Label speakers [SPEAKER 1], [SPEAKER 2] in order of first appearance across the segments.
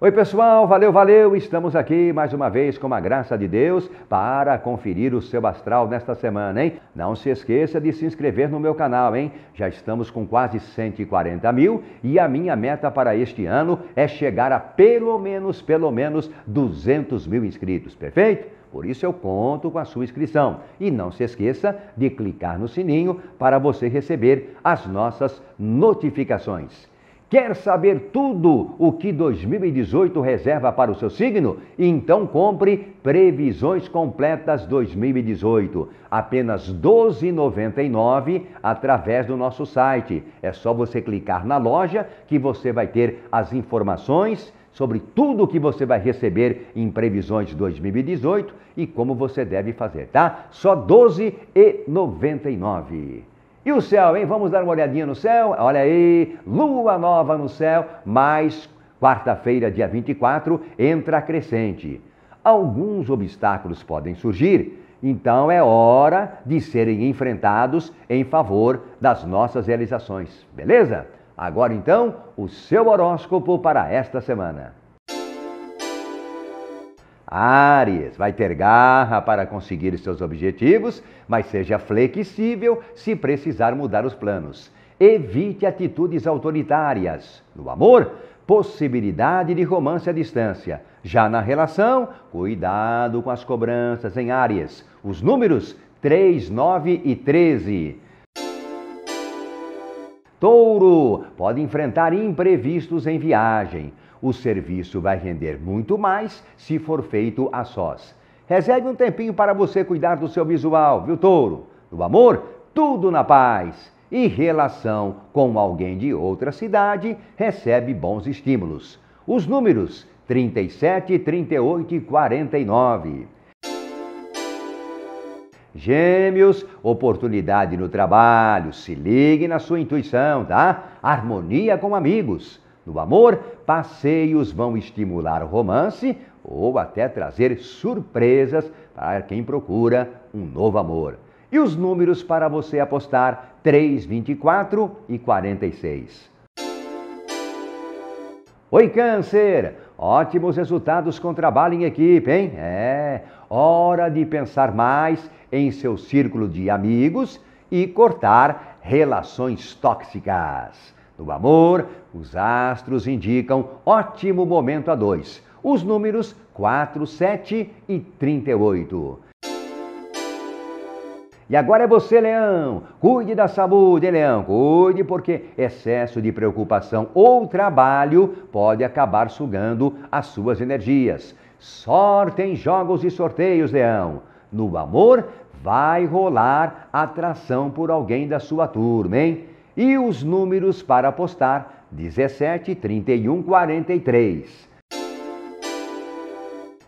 [SPEAKER 1] Oi, pessoal, valeu, valeu! Estamos aqui mais uma vez com a graça de Deus para conferir o seu astral nesta semana, hein? Não se esqueça de se inscrever no meu canal, hein? Já estamos com quase 140 mil e a minha meta para este ano é chegar a pelo menos, pelo menos 200 mil inscritos, perfeito? Por isso eu conto com a sua inscrição. E não se esqueça de clicar no sininho para você receber as nossas notificações. Quer saber tudo o que 2018 reserva para o seu signo? Então compre Previsões Completas 2018, apenas R$ 12,99 através do nosso site. É só você clicar na loja que você vai ter as informações sobre tudo o que você vai receber em previsões 2018 e como você deve fazer, tá? Só R$ 12,99. E o céu, hein? Vamos dar uma olhadinha no céu? Olha aí, lua nova no céu, mas quarta-feira, dia 24, entra a crescente. Alguns obstáculos podem surgir, então é hora de serem enfrentados em favor das nossas realizações, beleza? Agora então, o seu horóscopo para esta semana. Áries, vai ter garra para conseguir seus objetivos, mas seja flexível se precisar mudar os planos. Evite atitudes autoritárias. No amor, possibilidade de romance à distância. Já na relação, cuidado com as cobranças em Áries. Os números 3, 9 e 13. Touro pode enfrentar imprevistos em viagem. O serviço vai render muito mais se for feito a sós. Reserve um tempinho para você cuidar do seu visual, viu, Touro? No amor, tudo na paz. E relação com alguém de outra cidade recebe bons estímulos. Os números 37, 38 e 49. Gêmeos, oportunidade no trabalho, se ligue na sua intuição, tá? Harmonia com amigos. No amor, passeios vão estimular o romance ou até trazer surpresas para quem procura um novo amor. E os números para você apostar: 3, 24 e 46. Oi, Câncer! Ótimos resultados com trabalho em equipe, hein? É hora de pensar mais em seu círculo de amigos e cortar relações tóxicas. No amor, os astros indicam ótimo momento a dois. Os números 4, 7 e 38. E agora é você, leão. Cuide da saúde, leão. Cuide, porque excesso de preocupação ou trabalho pode acabar sugando as suas energias. Sorte em jogos e sorteios, leão. No amor, vai rolar atração por alguém da sua turma, hein? E os números para apostar: 17, 31, 43.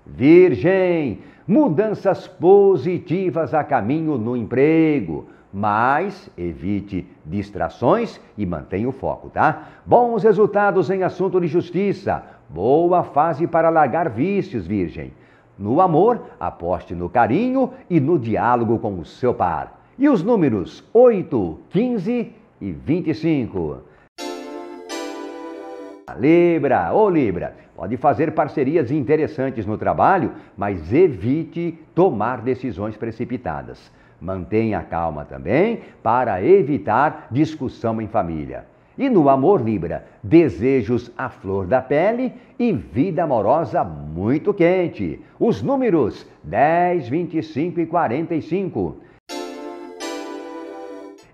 [SPEAKER 1] Virgem, Mudanças positivas a caminho no emprego, mas evite distrações e mantenha o foco, tá? Bons resultados em assunto de justiça, boa fase para largar vícios, virgem. No amor, aposte no carinho e no diálogo com o seu par. E os números 8, 15 e 25. Libra, ou Libra, pode fazer parcerias interessantes no trabalho, mas evite tomar decisões precipitadas. Mantenha a calma também para evitar discussão em família. E no amor Libra, desejos à flor da pele e vida amorosa muito quente. Os números 10, 25 e 45.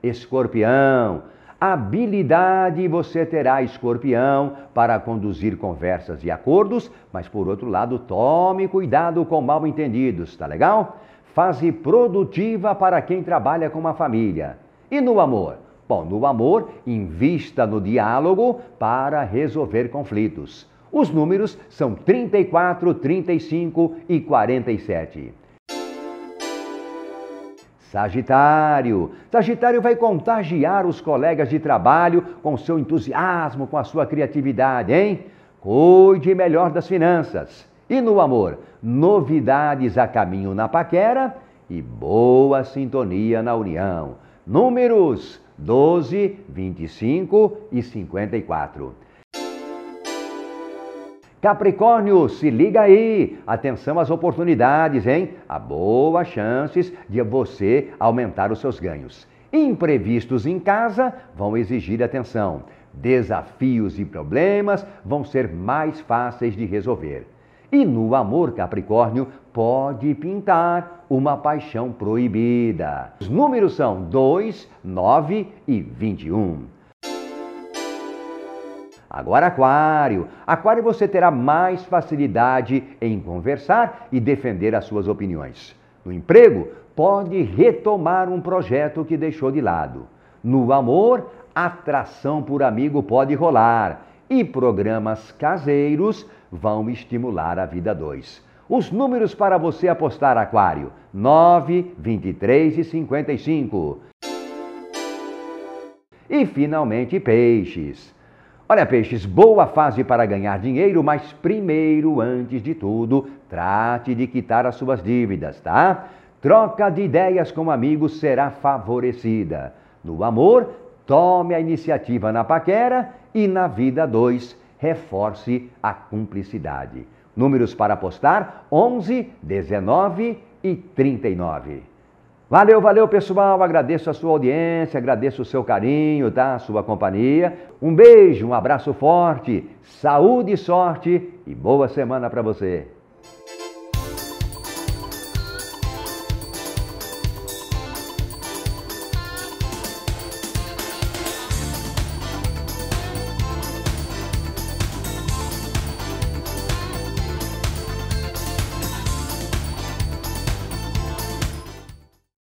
[SPEAKER 1] Escorpião Habilidade você terá, escorpião, para conduzir conversas e acordos, mas por outro lado, tome cuidado com mal entendidos, tá legal? Fase produtiva para quem trabalha com uma família. E no amor? Bom, no amor, invista no diálogo para resolver conflitos. Os números são 34, 35 e 47. Sagitário. Sagitário vai contagiar os colegas de trabalho com seu entusiasmo, com a sua criatividade, hein? Cuide melhor das finanças. E no amor, novidades a caminho na paquera e boa sintonia na união. Números 12, 25 e 54. Capricórnio, se liga aí! Atenção às oportunidades, hein? Há boas chances de você aumentar os seus ganhos. Imprevistos em casa vão exigir atenção. Desafios e problemas vão ser mais fáceis de resolver. E no amor, Capricórnio, pode pintar uma paixão proibida. Os números são 2, 9 e 21. Agora, Aquário. Aquário você terá mais facilidade em conversar e defender as suas opiniões. No emprego, pode retomar um projeto que deixou de lado. No amor, atração por amigo pode rolar. E programas caseiros vão estimular a vida 2. Os números para você apostar, Aquário: 9, 23 e 55. E finalmente, Peixes. Olha, peixes, boa fase para ganhar dinheiro, mas primeiro, antes de tudo, trate de quitar as suas dívidas, tá? Troca de ideias com amigos será favorecida. No amor, tome a iniciativa na paquera e na vida 2, reforce a cumplicidade. Números para apostar: 11, 19 e 39. Valeu, valeu pessoal, agradeço a sua audiência, agradeço o seu carinho, tá? A sua companhia. Um beijo, um abraço forte, saúde e sorte e boa semana para você.